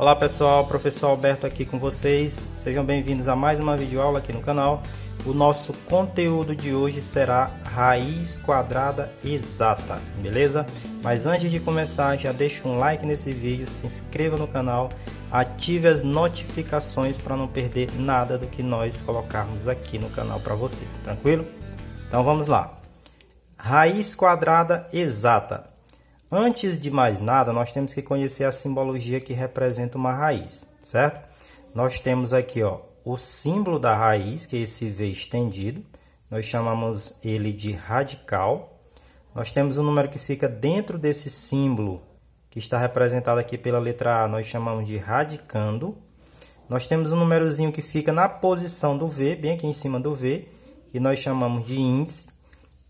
Olá pessoal, professor Alberto aqui com vocês. Sejam bem-vindos a mais uma videoaula aqui no canal. O nosso conteúdo de hoje será raiz quadrada exata, beleza? Mas antes de começar, já deixa um like nesse vídeo, se inscreva no canal, ative as notificações para não perder nada do que nós colocarmos aqui no canal para você, tranquilo? Então vamos lá. Raiz quadrada exata. Antes de mais nada, nós temos que conhecer a simbologia que representa uma raiz, certo? Nós temos aqui ó, o símbolo da raiz, que é esse V estendido, nós chamamos ele de radical. Nós temos um número que fica dentro desse símbolo, que está representado aqui pela letra A, nós chamamos de radicando. Nós temos um númerozinho que fica na posição do V, bem aqui em cima do V, que nós chamamos de índice.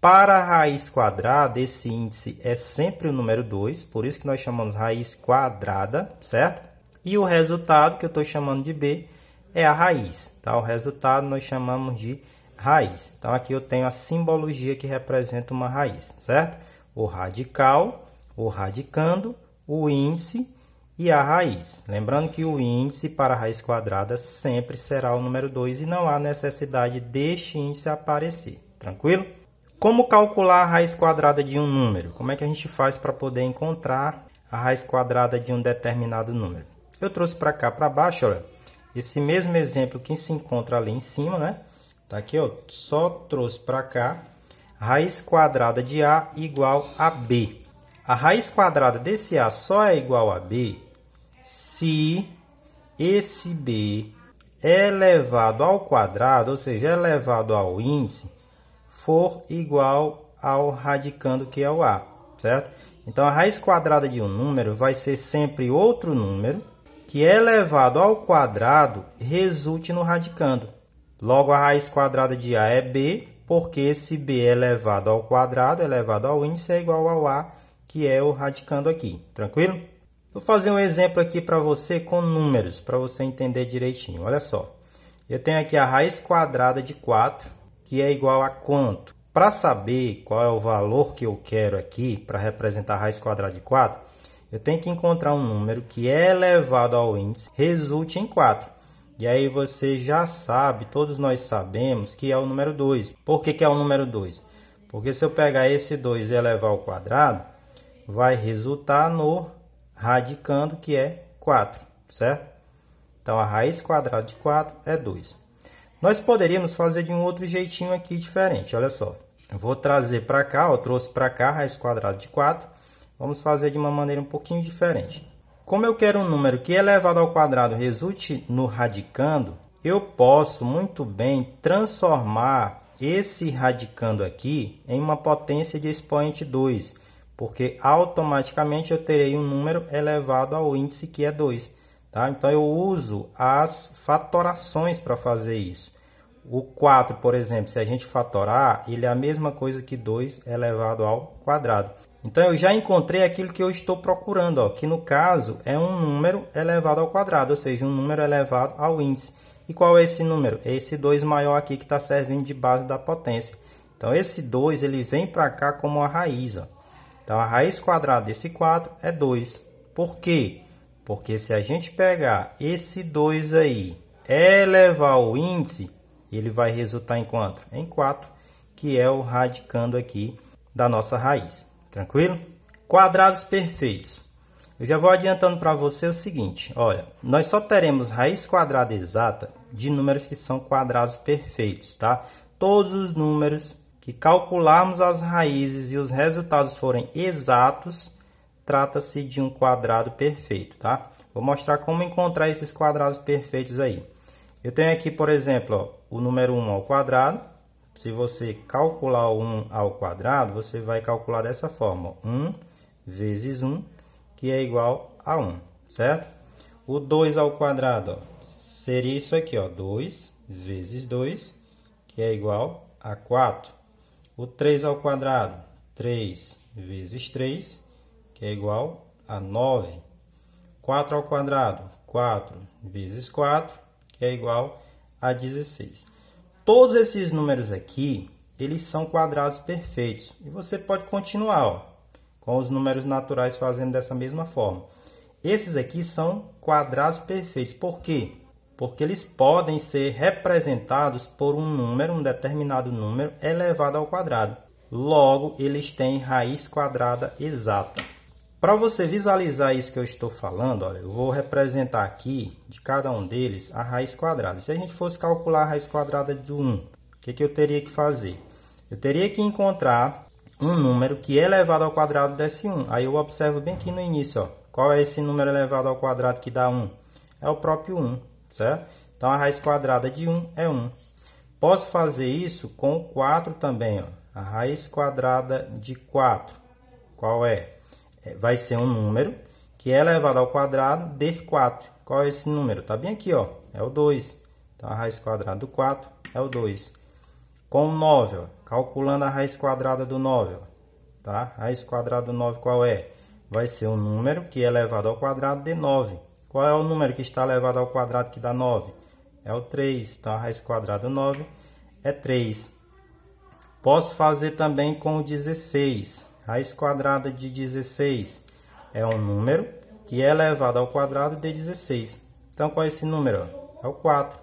Para a raiz quadrada, esse índice é sempre o número 2, por isso que nós chamamos raiz quadrada, certo? E o resultado, que eu estou chamando de B, é a raiz. Tá? O resultado nós chamamos de raiz. Então, aqui eu tenho a simbologia que representa uma raiz, certo? O radical, o radicando, o índice e a raiz. Lembrando que o índice para a raiz quadrada sempre será o número 2 e não há necessidade deste índice aparecer. Tranquilo? Como calcular a raiz quadrada de um número? Como é que a gente faz para poder encontrar a raiz quadrada de um determinado número? Eu trouxe para cá, para baixo, olha, esse mesmo exemplo que se encontra ali em cima, né? Tá aqui, ó, só trouxe para cá raiz quadrada de A igual a B. A raiz quadrada desse A só é igual a B se esse B elevado ao quadrado, ou seja, elevado ao índice, for igual ao radicando que é o A, certo? Então, a raiz quadrada de um número vai ser sempre outro número que é elevado ao quadrado resulte no radicando. Logo, a raiz quadrada de A é B, porque esse B é elevado ao quadrado elevado ao índice é igual ao A, que é o radicando aqui. Tranquilo? Vou fazer um exemplo aqui para você com números, para você entender direitinho. Olha só. Eu tenho aqui a raiz quadrada de 4 que é igual a quanto? Para saber qual é o valor que eu quero aqui para representar a raiz quadrada de 4, eu tenho que encontrar um número que é elevado ao índice resulte em 4. E aí você já sabe, todos nós sabemos que é o número 2. Por que, que é o número 2? Porque se eu pegar esse 2 e elevar ao quadrado, vai resultar no radicando, que é 4, certo? Então, a raiz quadrada de 4 é 2. Nós poderíamos fazer de um outro jeitinho aqui diferente, olha só. Eu vou trazer para cá, eu trouxe para cá raiz quadrada de 4. Vamos fazer de uma maneira um pouquinho diferente. Como eu quero um número que elevado ao quadrado resulte no radicando, eu posso muito bem transformar esse radicando aqui em uma potência de expoente 2, porque automaticamente eu terei um número elevado ao índice que é 2. Tá? Então eu uso as fatorações para fazer isso. O 4, por exemplo, se a gente fatorar, ele é a mesma coisa que 2 elevado ao quadrado. Então eu já encontrei aquilo que eu estou procurando, ó, que no caso é um número elevado ao quadrado, ou seja, um número elevado ao índice. E qual é esse número? É esse 2 maior aqui que está servindo de base da potência. Então esse 2 ele vem para cá como a raiz. Ó. Então a raiz quadrada desse 4 é 2. Por quê? Porque se a gente pegar esse 2 aí, elevar o índice, ele vai resultar em quanto? Em 4, que é o radicando aqui da nossa raiz. Tranquilo? Quadrados perfeitos. Eu já vou adiantando para você o seguinte, olha, nós só teremos raiz quadrada exata de números que são quadrados perfeitos, tá? Todos os números que calcularmos as raízes e os resultados forem exatos, trata-se de um quadrado perfeito, tá? Vou mostrar como encontrar esses quadrados perfeitos aí. Eu tenho aqui, por exemplo, ó, o número 1 ao quadrado. Se você calcular o 1 ao quadrado, você vai calcular dessa forma. Ó, 1 vezes 1, que é igual a 1, certo? O 2 ao quadrado ó, seria isso aqui, ó, 2 vezes 2, que é igual a 4. O 3 ao quadrado, 3 vezes 3, que é igual a 9. 4 ao quadrado, 4 vezes 4, que é igual a 16. Todos esses números aqui, eles são quadrados perfeitos. E você pode continuar ó, com os números naturais fazendo dessa mesma forma. Esses aqui são quadrados perfeitos. Por quê? Porque eles podem ser representados por um número, um determinado número elevado ao quadrado. Logo, eles têm raiz quadrada exata. Para você visualizar isso que eu estou falando, olha, eu vou representar aqui de cada um deles a raiz quadrada. Se a gente fosse calcular a raiz quadrada de 1, o que, que eu teria que fazer? Eu teria que encontrar um número que é elevado ao quadrado desse 1. Aí eu observo bem aqui no início, ó, qual é esse número elevado ao quadrado que dá 1? É o próprio 1, certo? Então, a raiz quadrada de 1 é 1. Posso fazer isso com 4 também, ó. A raiz quadrada de 4, qual é? É, vai ser um número que é elevado ao quadrado de 4. Qual é esse número? Está bem aqui, ó. É o 2. Então, a raiz quadrada do 4 é o 2. Com o 9, ó, calculando a raiz quadrada do 9, ó, tá? A raiz quadrada do 9 qual é? Vai ser um número que é elevado ao quadrado de 9. Qual é o número que está elevado ao quadrado que dá 9? É o 3. Então, a raiz quadrada do 9 é 3. Posso fazer também com o 16. Raiz quadrada de 16 é um número que é elevado ao quadrado de 16. Então, qual é esse número? É o 4,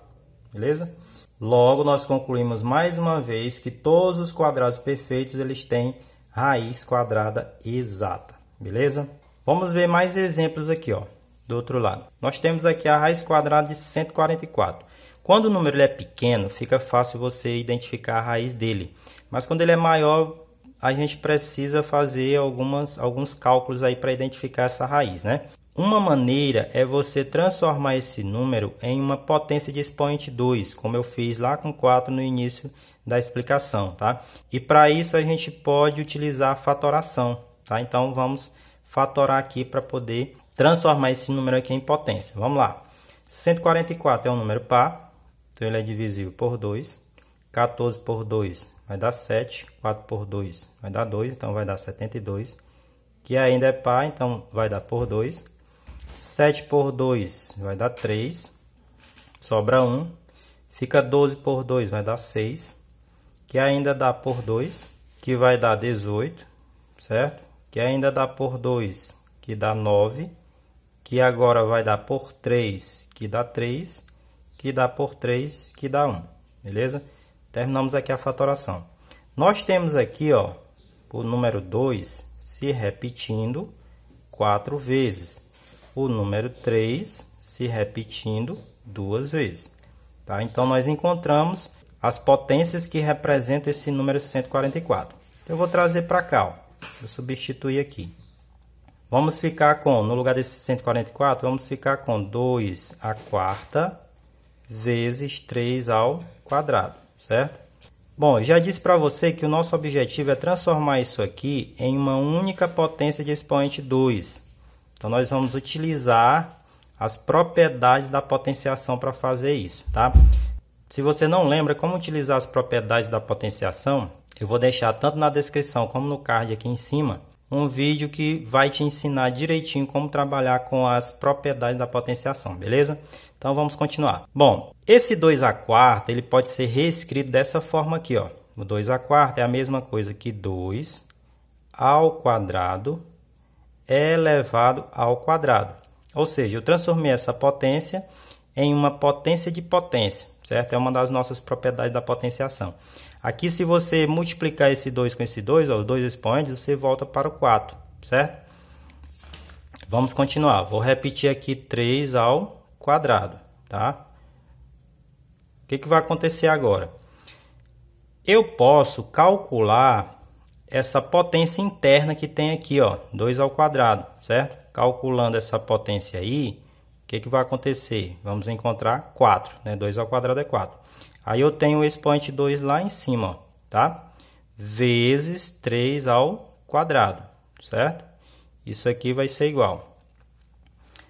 beleza? Logo, nós concluímos mais uma vez que todos os quadrados perfeitos eles têm raiz quadrada exata, beleza? Vamos ver mais exemplos aqui, ó, do outro lado. Nós temos aqui a raiz quadrada de 144. Quando o número é pequeno, fica fácil você identificar a raiz dele. Mas quando ele é maior, a gente precisa fazer algumas, alguns cálculos aí para identificar essa raiz, né? Uma maneira é você transformar esse número em uma potência de expoente 2, como eu fiz lá com 4 no início da explicação, tá? E para isso a gente pode utilizar a fatoração, tá? Então vamos fatorar aqui para poder transformar esse número aqui em potência. Vamos lá. 144 é um número par, então ele é divisível por 2. 14 por 2 vai dar 7, 4 por 2 vai dar 2, então vai dar 72, que ainda é par, então vai dar por 2, 7 por 2 vai dar 3, sobra 1, fica 12 por 2 vai dar 6, que ainda dá por 2, que vai dar 18, certo? Que ainda dá por 2, que dá 9, que agora vai dar por 3, que dá 3, que dá por 3, que dá 1, beleza? terminamos aqui a fatoração. Nós temos aqui, ó, o número 2 se repetindo quatro vezes. O número 3 se repetindo duas vezes. Tá? Então, nós encontramos as potências que representam esse número 144. Então, eu vou trazer para cá, ó. Vou substituir aqui. Vamos ficar com, no lugar desse 144, vamos ficar com 2 a quarta vezes 3 ao quadrado certo? Bom, já disse para você que o nosso objetivo é transformar isso aqui em uma única potência de expoente 2. Então, nós vamos utilizar as propriedades da potenciação para fazer isso, tá? Se você não lembra como utilizar as propriedades da potenciação, eu vou deixar tanto na descrição como no card aqui em cima um vídeo que vai te ensinar direitinho como trabalhar com as propriedades da potenciação, beleza? Então vamos continuar. Bom, esse 2 a quarta ele pode ser reescrito dessa forma aqui, ó. O 2 a quarta é a mesma coisa que 2 ao quadrado elevado ao quadrado. Ou seja, eu transformei essa potência em uma potência de potência, certo? É uma das nossas propriedades da potenciação. Aqui, se você multiplicar esse 2 com esse 2, os dois expoentes, você volta para o 4, certo? Vamos continuar. Vou repetir aqui 3 ao quadrado, tá? O que, que vai acontecer agora? Eu posso calcular essa potência interna que tem aqui, ó, 2 ao quadrado, certo? Calculando essa potência aí, o que, que vai acontecer? Vamos encontrar 4, né? 2 ao quadrado é 4. Aí eu tenho o expoente 2 lá em cima, ó, tá? Vezes 3 ao quadrado, certo? Isso aqui vai ser igual.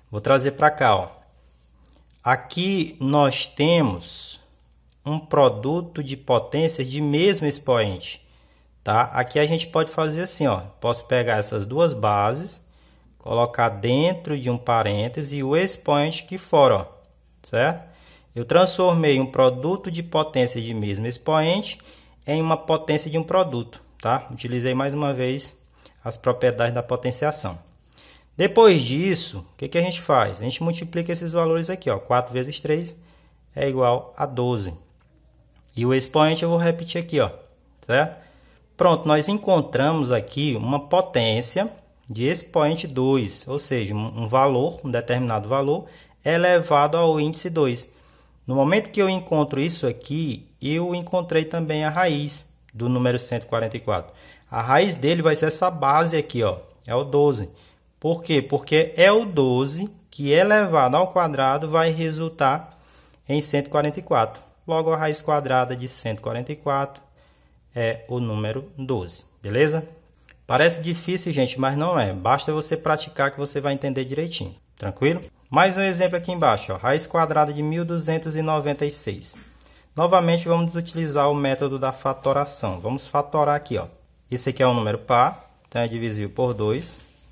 Vou trazer para cá, ó. Aqui nós temos um produto de potências de mesmo expoente, tá? Aqui a gente pode fazer assim, ó. Posso pegar essas duas bases, colocar dentro de um parêntese e o expoente que fora, ó, certo? Eu transformei um produto de potência de mesmo expoente em uma potência de um produto, tá? Utilizei mais uma vez as propriedades da potenciação. Depois disso, o que, que a gente faz? A gente multiplica esses valores aqui, ó, 4 vezes 3 é igual a 12. E o expoente eu vou repetir aqui, ó, certo? Pronto, nós encontramos aqui uma potência de expoente 2, ou seja, um valor, um determinado valor, elevado ao índice 2. No momento que eu encontro isso aqui, eu encontrei também a raiz do número 144. A raiz dele vai ser essa base aqui, ó, é o 12. Por quê? Porque é o 12 que elevado ao quadrado vai resultar em 144. Logo, a raiz quadrada de 144 é o número 12, beleza? Parece difícil, gente, mas não é. Basta você praticar que você vai entender direitinho, tranquilo? Mais um exemplo aqui embaixo, ó, raiz quadrada de 1296. Novamente, vamos utilizar o método da fatoração. Vamos fatorar aqui, ó. Esse aqui é um número par, então é divisível por 2.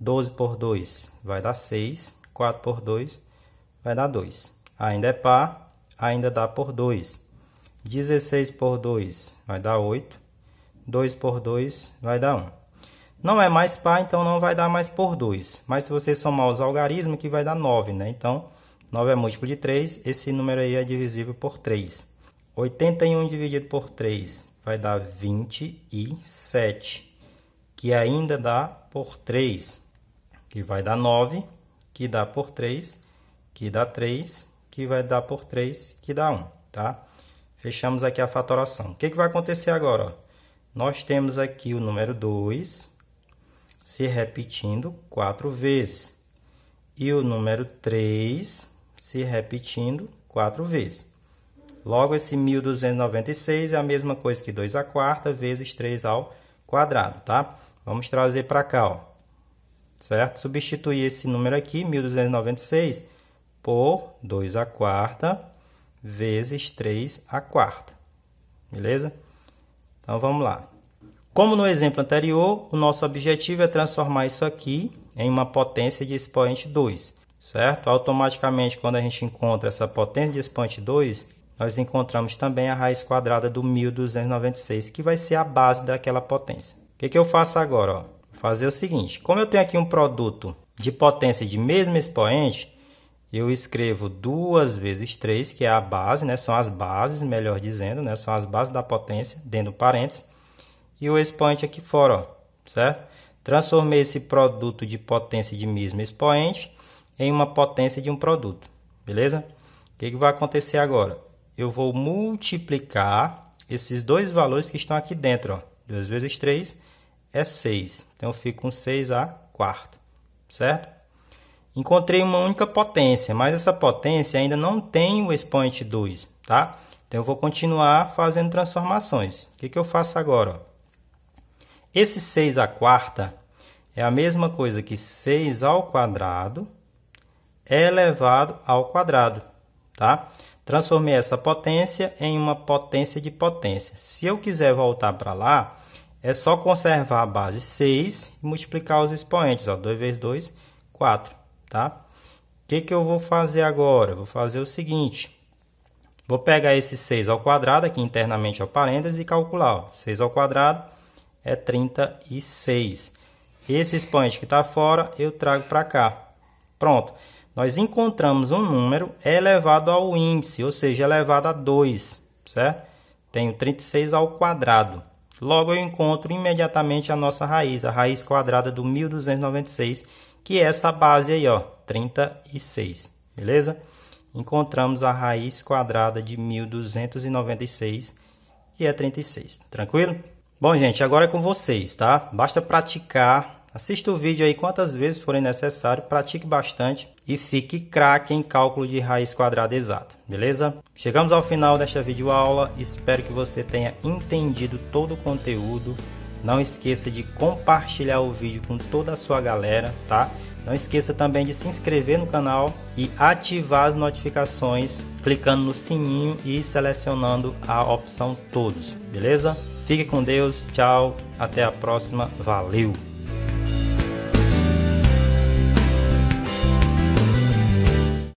12 por 2 vai dar 6, 4 por 2 vai dar 2. Ainda é par, ainda dá por 2. 16 por 2 vai dar 8, 2 por 2 vai dar 1. Não é mais par, então não vai dar mais por 2. Mas se você somar os algarismos, que vai dar 9, né? Então, 9 é múltiplo de 3, esse número aí é divisível por 3. 81 dividido por 3 vai dar 27, que ainda dá por 3 que vai dar 9, que dá por 3, que dá 3, que vai dar por 3, que dá 1, tá? Fechamos aqui a fatoração. O que, que vai acontecer agora? Nós temos aqui o número 2 se repetindo 4 vezes. E o número 3 se repetindo 4 vezes. Logo, esse 1296 é a mesma coisa que 2 à quarta vezes 3 ao quadrado, tá? Vamos trazer para cá, ó certo? Substituir esse número aqui, 1296, por 2 a quarta vezes 3 a quarta, beleza? Então, vamos lá. Como no exemplo anterior, o nosso objetivo é transformar isso aqui em uma potência de expoente 2, certo? Automaticamente, quando a gente encontra essa potência de expoente 2, nós encontramos também a raiz quadrada do 1296, que vai ser a base daquela potência. O que, que eu faço agora? Ó? fazer o seguinte, como eu tenho aqui um produto de potência de mesmo expoente, eu escrevo duas vezes 3, que é a base, né? São as bases, melhor dizendo, né? São as bases da potência, dentro do parênteses. E o expoente aqui fora, ó, certo? Transformei esse produto de potência de mesmo expoente em uma potência de um produto, beleza? O que, que vai acontecer agora? Eu vou multiplicar esses dois valores que estão aqui dentro, 2 vezes 3 é 6. Então, fico com 6 a quarta, certo? Encontrei uma única potência, mas essa potência ainda não tem o expoente 2, tá? Então, eu vou continuar fazendo transformações. O que, que eu faço agora? Esse 6 a quarta é a mesma coisa que 6 ao quadrado é elevado ao quadrado, tá? Transformei essa potência em uma potência de potência. Se eu quiser voltar para lá, é só conservar a base 6 e multiplicar os expoentes, ó, 2 vezes 2, 4, tá? O que, que eu vou fazer agora? Vou fazer o seguinte, vou pegar esse 6 ao quadrado, aqui internamente ao parênteses, e calcular, ó, 6 ao quadrado é 36. Esse expoente que está fora, eu trago para cá. Pronto. Nós encontramos um número elevado ao índice, ou seja, elevado a 2, certo? Tenho 36 ao quadrado. Logo, eu encontro imediatamente a nossa raiz, a raiz quadrada do 1296, que é essa base aí, ó, 36, beleza? Encontramos a raiz quadrada de 1296, que é 36, tranquilo? Bom, gente, agora é com vocês, tá? Basta praticar Assista o vídeo aí quantas vezes forem necessário, pratique bastante e fique craque em cálculo de raiz quadrada exata, beleza? Chegamos ao final desta videoaula, espero que você tenha entendido todo o conteúdo. Não esqueça de compartilhar o vídeo com toda a sua galera, tá? Não esqueça também de se inscrever no canal e ativar as notificações clicando no sininho e selecionando a opção todos, beleza? Fique com Deus, tchau, até a próxima, valeu!